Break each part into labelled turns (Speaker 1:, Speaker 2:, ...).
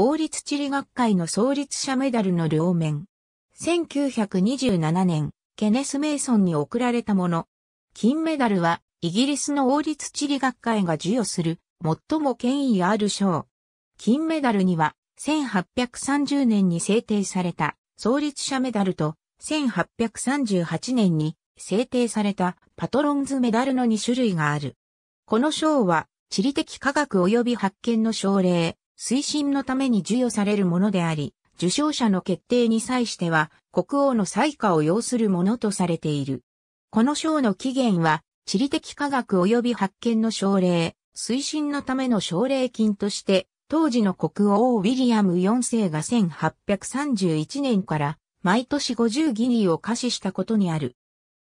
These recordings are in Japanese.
Speaker 1: 王立地理学会の創立者メダルの両面。1927年、ケネス・メイソンに贈られたもの。金メダルは、イギリスの王立地理学会が授与する、最も権威ある賞。金メダルには、1830年に制定された、創立者メダルと、1838年に制定された、パトロンズメダルの2種類がある。この賞は、地理的科学及び発見の奨励、推進のために授与されるものであり、受賞者の決定に際しては、国王の裁下を要するものとされている。この賞の起源は、地理的科学及び発見の奨励、推進のための奨励金として、当時の国王ウィリアム4世が1831年から毎年50ギリを可視したことにある。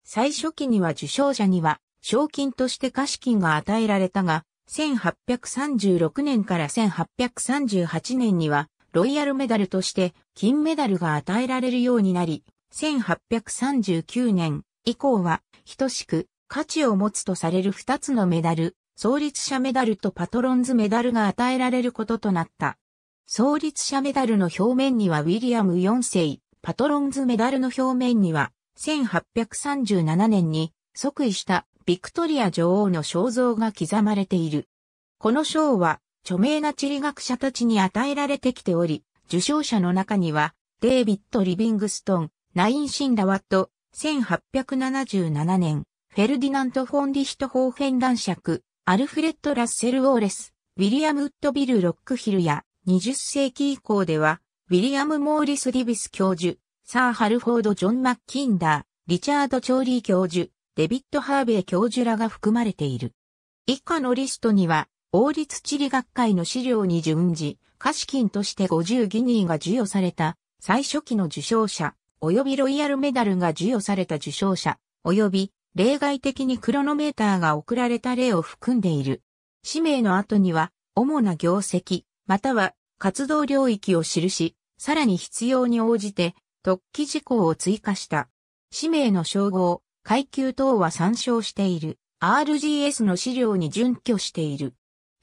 Speaker 1: 最初期には受賞者には賞金として貸金が与えられたが、1836年から1838年には、ロイヤルメダルとして金メダルが与えられるようになり、1839年以降は等しく価値を持つとされる2つのメダル、創立者メダルとパトロンズメダルが与えられることとなった。創立者メダルの表面にはウィリアム4世、パトロンズメダルの表面には1837年に即位したビクトリア女王の肖像が刻まれている。この賞は、著名な地理学者たちに与えられてきており、受賞者の中には、デイビッド・リビングストン、ナイン・シンラワット、1877年、フェルディナント・フォン・リヒト・ホーフェン男爵、アルフレッド・ラッセル・ウォーレス、ウィリアム・ウッドビル・ロックヒルや、20世紀以降では、ウィリアム・モーリス・ディビス教授、サー・ハルフォード・ジョン・マッキンダー、リチャード・チョーリー教授、デビッド・ハーベイ教授らが含まれている。以下のリストには、王立地理学会の資料に準じ、貸金として50ギニーが授与された、最初期の受賞者、及びロイヤルメダルが授与された受賞者、及び例外的にクロノメーターが送られた例を含んでいる。氏名の後には、主な業績、または活動領域を記し、さらに必要に応じて、突起事項を追加した。氏名の称号、階級等は参照している。RGS の資料に準拠している。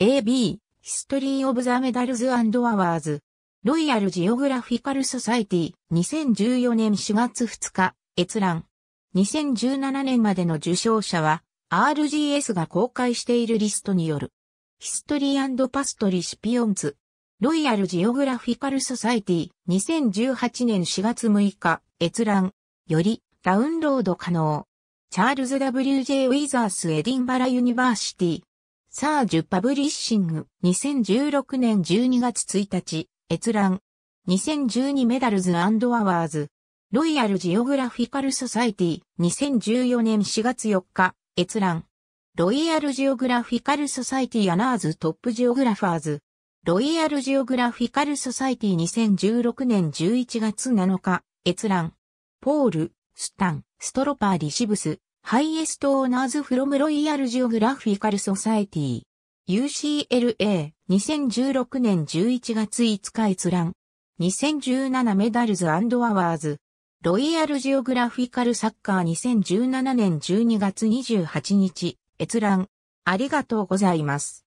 Speaker 1: AB、History of the Medals and r s ロイヤルジオグラフィカルソサイティ、2014年4月2日、閲覧。2017年までの受賞者は、RGS が公開しているリストによる。ヒストリーパストリシピオンズロイヤルジオグラフィカルソサイティ、2018年4月6日、閲覧。より、ダウンロード可能。チャールズ W.J. ウィザースエディンバラユニバーシティ。サージュパブリッシング2016年12月1日、閲覧。2012メダルズアワーズ。ロイヤルジオグラフィカルソサイティ2014年4月4日、閲覧。ロイヤルジオグラフィカルソサイティアナーズトップジオグラファーズ。ロイヤルジオグラフィカルソサイティ2016年11月7日、閲覧。ポール、スタン、ストロパーリシブス、ハイエストオーナーズフロムロイヤルジオグラフィカルソサエティ UCLA 2016年11月5日閲覧2017メダルズアワーズロイヤルジオグラフィカルサッカー2017年12月28日閲覧ありがとうございます